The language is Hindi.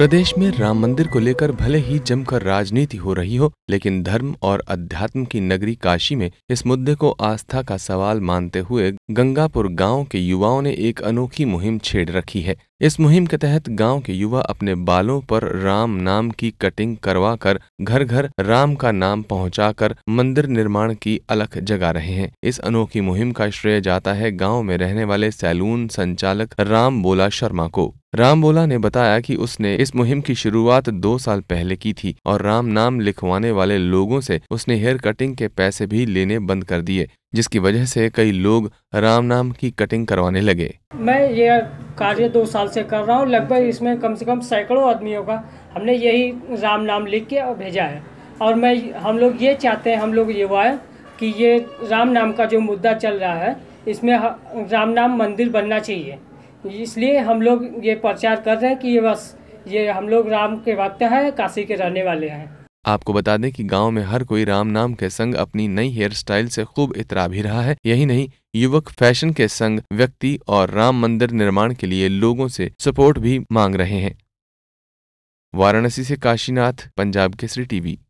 प्रदेश में राम मंदिर को लेकर भले ही जमकर राजनीति हो रही हो लेकिन धर्म और अध्यात्म की नगरी काशी में इस मुद्दे को आस्था का सवाल मानते हुए गंगापुर गांव के युवाओं ने एक अनोखी मुहिम छेड़ रखी है इस मुहिम के तहत गांव के युवा अपने बालों पर राम नाम की कटिंग करवा कर घर घर राम का नाम पहुंचाकर मंदिर निर्माण की अलख जगा रहे हैं इस अनोखी मुहिम का श्रेय जाता है गांव में रहने वाले सैलून संचालक राम बोला शर्मा को रामबोला ने बताया कि उसने इस मुहिम की शुरुआत दो साल पहले की थी और राम नाम लिखवाने वाले लोगों से उसने हेयर कटिंग के पैसे भी लेने बंद कर दिए जिसकी वजह से कई लोग राम नाम की कटिंग करवाने लगे मैं ये कार्य दो साल से कर रहा हूँ लगभग इसमें कम से कम सैकड़ों आदमियों का हमने यही राम नाम लिख के और भेजा है और मैं हम लोग ये चाहते हैं हम लोग ये युवा कि ये राम नाम का जो मुद्दा चल रहा है इसमें राम नाम मंदिर बनना चाहिए इसलिए हम लोग ये प्रचार कर रहे हैं कि ये बस ये हम लोग राम के भक्त हैं काशी के रहने वाले हैं आपको बता दें कि गांव में हर कोई राम नाम के संग अपनी नई हेयर स्टाइल से खूब इतरा भी रहा है यही नहीं युवक फैशन के संग व्यक्ति और राम मंदिर निर्माण के लिए लोगों से सपोर्ट भी मांग रहे हैं वाराणसी से काशीनाथ पंजाब केसरी टीवी